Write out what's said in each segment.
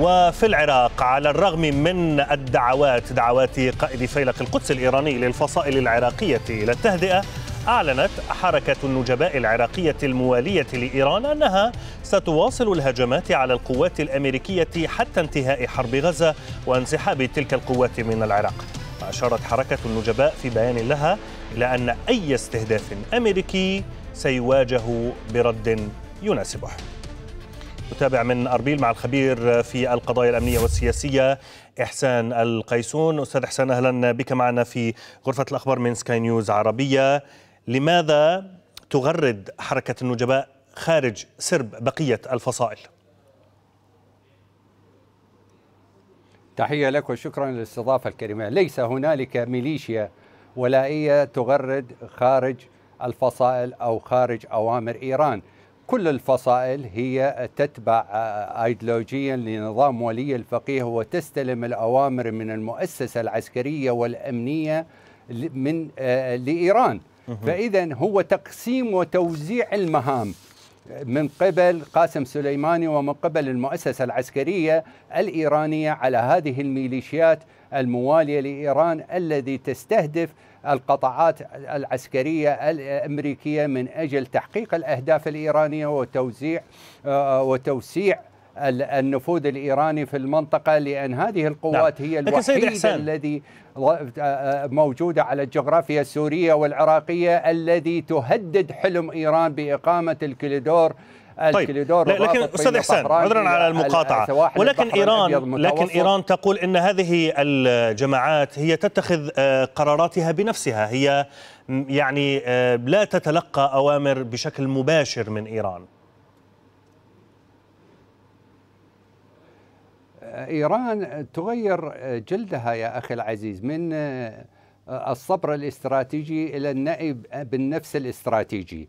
وفي العراق على الرغم من الدعوات دعوات قائد فيلق القدس الإيراني للفصائل العراقية إلى التهدئة أعلنت حركة النجباء العراقية الموالية لإيران أنها ستواصل الهجمات على القوات الأمريكية حتى انتهاء حرب غزة وانسحاب تلك القوات من العراق وأشارت حركة النجباء في بيان لها إلى أن أي استهداف أمريكي سيواجه برد يناسبه نتابع من أربيل مع الخبير في القضايا الأمنية والسياسية إحسان القيسون أستاذ إحسان أهلا بك معنا في غرفة الأخبار من سكاي نيوز عربية لماذا تغرد حركة النجباء خارج سرب بقية الفصائل؟ تحية لك وشكرا للاستضافة الكريمة ليس هنالك ميليشيا ولائية تغرد خارج الفصائل أو خارج أوامر إيران كل الفصائل هي تتبع ايديولوجيا آه، لنظام ولي الفقيه وتستلم الاوامر من المؤسسه العسكريه والامنيه من آه، لايران فاذا هو تقسيم وتوزيع المهام من قبل قاسم سليماني ومن قبل المؤسسه العسكريه الايرانيه على هذه الميليشيات المواليه لايران الذي تستهدف القطاعات العسكرية الأمريكية من أجل تحقيق الأهداف الإيرانية وتوزيع آه، وتوسيع النفوذ الايراني في المنطقه لان هذه القوات نعم. هي الوحيده الذي آه، موجوده على الجغرافيا السوريه والعراقيه الذي تهدد حلم ايران باقامه الكليدور طيب لكن استاذ احسان عذرا على المقاطعه ولكن ايران لكن ايران تقول ان هذه الجماعات هي تتخذ آه، قراراتها بنفسها هي يعني آه، لا تتلقى اوامر بشكل مباشر من ايران آه، ايران تغير جلدها يا اخي العزيز من الصبر الاستراتيجي الى النأي بالنفس الاستراتيجي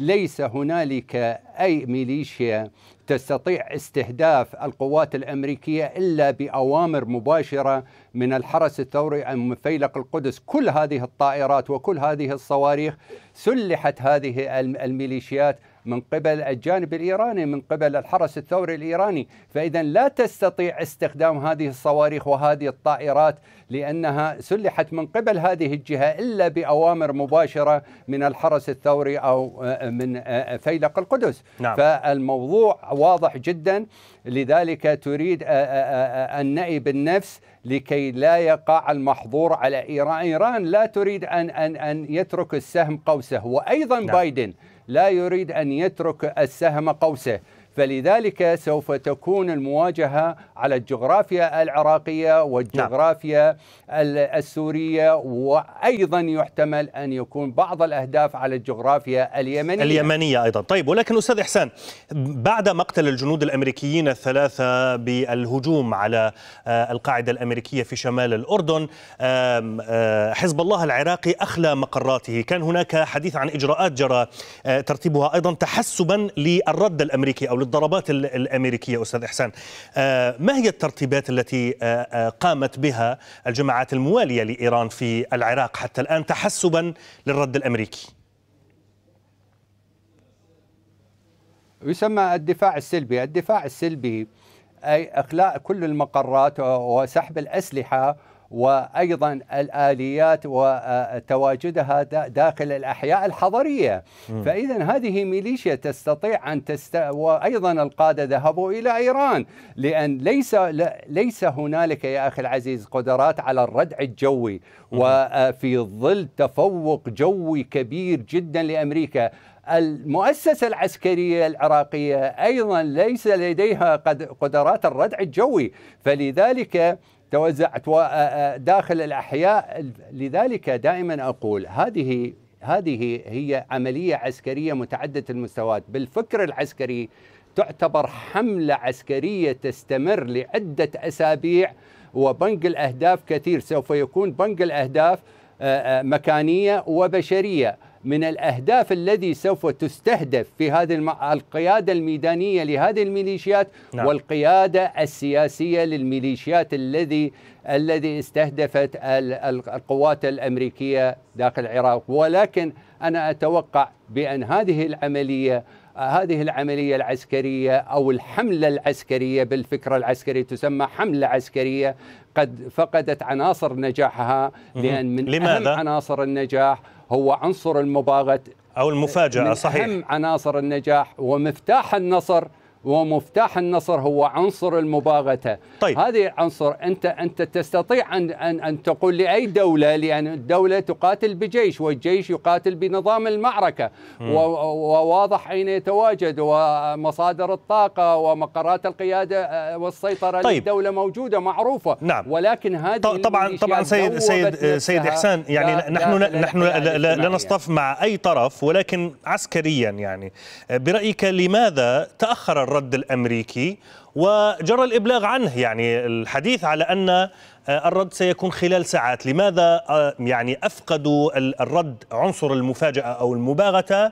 ليس هنالك اي ميليشيا تستطيع استهداف القوات الامريكيه الا باوامر مباشره من الحرس الثوري من فيلق القدس كل هذه الطائرات وكل هذه الصواريخ سلحت هذه الميليشيات من قبل الجانب الايراني من قبل الحرس الثوري الايراني، فاذا لا تستطيع استخدام هذه الصواريخ وهذه الطائرات لانها سلحت من قبل هذه الجهه الا باوامر مباشره من الحرس الثوري او آه، من آه، آه، فيلق القدس. نعم. فالموضوع واضح جدا لذلك تريد النأي بالنفس لكي لا يقع المحظور على إيران إيران لا تريد أن, أن, أن يترك السهم قوسه وأيضا نعم. بايدن لا يريد أن يترك السهم قوسه فلذلك سوف تكون المواجهة على الجغرافيا العراقية والجغرافيا السورية وأيضا يحتمل أن يكون بعض الأهداف على الجغرافيا اليمنية اليمنية أيضا طيب ولكن أستاذ إحسان بعد مقتل الجنود الأمريكيين الثلاثة بالهجوم على آه، القاعدة الأمريكية في شمال الأردن آه، حزب الله العراقي أخلى مقراته كان هناك حديث عن إجراءات جرى آه، ترتيبها أيضا تحسبا للرد الأمريكي أو الضربات الأمريكية أستاذ إحسان آه، ما هي الترتيبات التي آه، آه، قامت بها الجماعات الموالية لإيران في العراق حتى الآن تحسبا للرد الأمريكي يسمى الدفاع السلبي الدفاع السلبي أي إخلاء كل المقرات وسحب الأسلحة وايضا الاليات وتواجدها داخل الاحياء الحضريه فاذا هذه ميليشيا تستطيع ان تست وايضا القاده ذهبوا الى ايران لان ليس ليس هنالك يا اخي العزيز قدرات على الردع الجوي وفي ظل تفوق جوي كبير جدا لامريكا المؤسسة العسكرية العراقية أيضا ليس لديها قدرات الردع الجوي فلذلك توزع آه، آه، داخل الاحياء لذلك دائما اقول هذه هذه هي عمليه عسكريه متعدده المستويات بالفكر العسكري تعتبر حمله عسكريه تستمر لعده اسابيع وبنق الاهداف كثير سوف يكون بنق الاهداف آه، مكانيه وبشريه من الأهداف الذي سوف تستهدف في هذه القيادة الميدانية لهذه الميليشيات نعم. والقيادة السياسية للميليشيات الذي الذي استهدفت القوات الأمريكية داخل العراق ولكن أنا أتوقع بأن هذه العملية هذه العملية العسكرية أو الحملة العسكرية بالفكرة العسكرية تسمى حملة عسكرية قد فقدت عناصر نجاحها لأن من لماذا؟ أهم عناصر النجاح هو عنصر المباغت أو المفاجأة صحيح من أهم عناصر النجاح ومفتاح النصر ومفتاح النصر هو عنصر المباغته طيب. هذه عنصر انت انت تستطيع ان ان, أن تقول لاي دوله لان الدوله تقاتل بجيش والجيش يقاتل بنظام المعركه م. وواضح اين يتواجد ومصادر الطاقه ومقرات القياده آه، والسيطره طيب. للدوله موجوده معروفه نعم. ولكن هذه طبعا طبعا سيد سيد سيد احسان يعني لا نحن لا نحن لا, لا, لا, لا نصطف مع اي طرف ولكن عسكريا يعني برايك لماذا تاخر الرد الامريكي وجرى الابلاغ عنه يعني الحديث على ان آه، الرد سيكون خلال ساعات لماذا آه، يعني افقدوا الرد عنصر المفاجاه او المباغته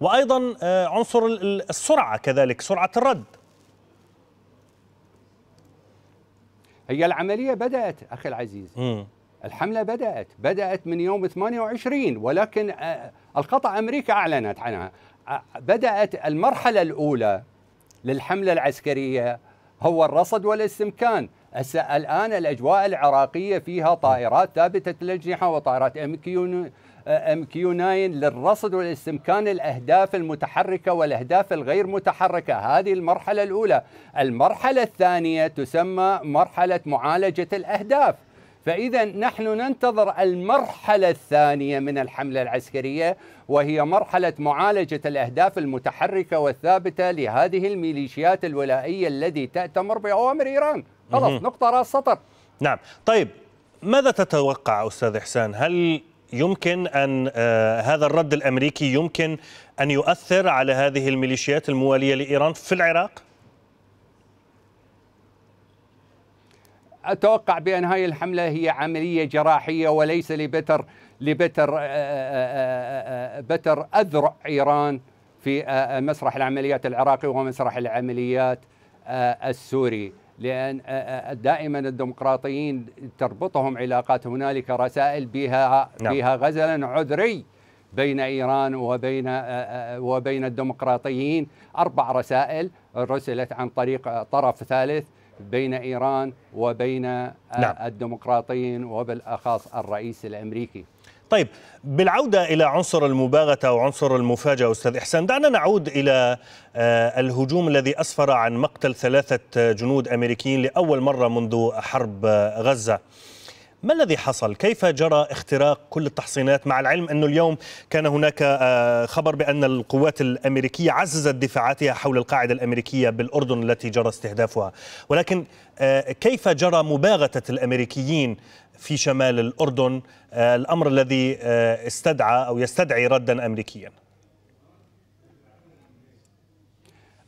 وايضا آه، عنصر السرعه كذلك سرعه الرد هي العمليه بدات اخي العزيز م. الحمله بدات بدات من يوم 28 ولكن القطع امريكا اعلنت عنها بدات المرحله الاولى للحملة العسكرية هو الرصد والاستمكان الآن الأجواء العراقية فيها طائرات ثابتة الأجنحة وطائرات ام كيو آه، ام كيو 9 للرصد والاستمكان الاهداف المتحركه والاهداف الغير متحركه، هذه المرحله الاولى، المرحله الثانيه تسمى مرحله معالجه الاهداف. فإذا نحن ننتظر المرحلة الثانية من الحملة العسكرية وهي مرحلة معالجة الأهداف المتحركة والثابتة لهذه الميليشيات الولائية التي تأتمر بأوامر إيران خلاص نقطة رأس سطر نعم طيب ماذا تتوقع أستاذ إحسان هل يمكن أن آه هذا الرد الأمريكي يمكن أن يؤثر على هذه الميليشيات الموالية لإيران في العراق؟ اتوقع بان هاي الحمله هي عمليه جراحيه وليس لبتر لبتر آه، آه، آه، بتر اذرع ايران في مسرح العمليات العراقي ومسرح العمليات السوري لان دائما الديمقراطيين تربطهم علاقات هنالك رسائل بها نعم. بها غزلا عذري بين ايران وبين وبين الديمقراطيين اربع رسائل رسلت عن طريق طرف ثالث بين إيران وبين نعم. الديمقراطيين وبالأخص الرئيس الأمريكي طيب بالعودة إلى عنصر المباغتة وعنصر المفاجأة أستاذ إحسان دعنا نعود إلى آه، الهجوم الذي أسفر عن مقتل ثلاثة جنود أمريكيين لأول مرة منذ حرب آه، غزة ما الذي حصل؟ كيف جرى اختراق كل التحصينات مع العلم أنه اليوم كان هناك آه، خبر بأن القوات الأمريكية عززت دفاعاتها حول القاعدة الأمريكية بالأردن التي جرى استهدافها ولكن آه، كيف جرى مباغتة الأمريكيين في شمال الأردن آه، الأمر الذي استدعى أو يستدعي ردا أمريكيا؟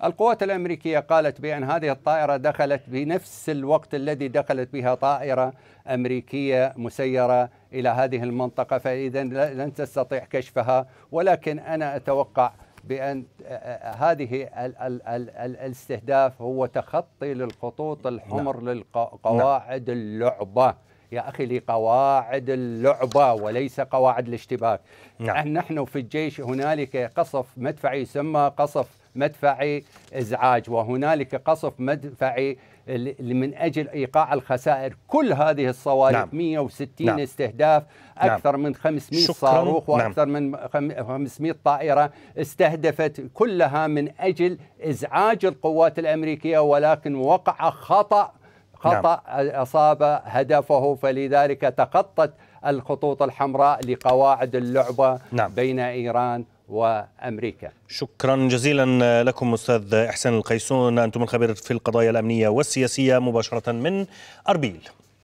القوات الأمريكية قالت بأن هذه الطائرة دخلت بنفس الوقت الذي دخلت بها طائرة أمريكية مسيرة إلى هذه المنطقة فإذا لن تستطيع كشفها ولكن أنا أتوقع بأن آه، هذه ال ال ال الاستهداف هو تخطي للخطوط الحمر نعم. للقواعد اللعبة يا أخي لقواعد اللعبة وليس قواعد الاشتباك نعم. نحن في الجيش هنالك قصف مدفعي يسمى قصف مدفعي ازعاج وهنالك قصف مدفعي من اجل ايقاع الخسائر كل هذه الصواريخ نعم. 160 نعم. استهداف نعم. اكثر نعم. من 500 صاروخ واكثر نعم. من 500 طائره استهدفت كلها من اجل ازعاج القوات الامريكيه ولكن وقع خطا نعم. خطا نعم. اصاب هدفه فلذلك تخطت الخطوط الحمراء لقواعد اللعبه نعم. بين ايران وأمريكا شكرا جزيلا لكم أستاذ إحسان القيسون أنتم الخبير في القضايا الأمنية والسياسية مباشرة من أربيل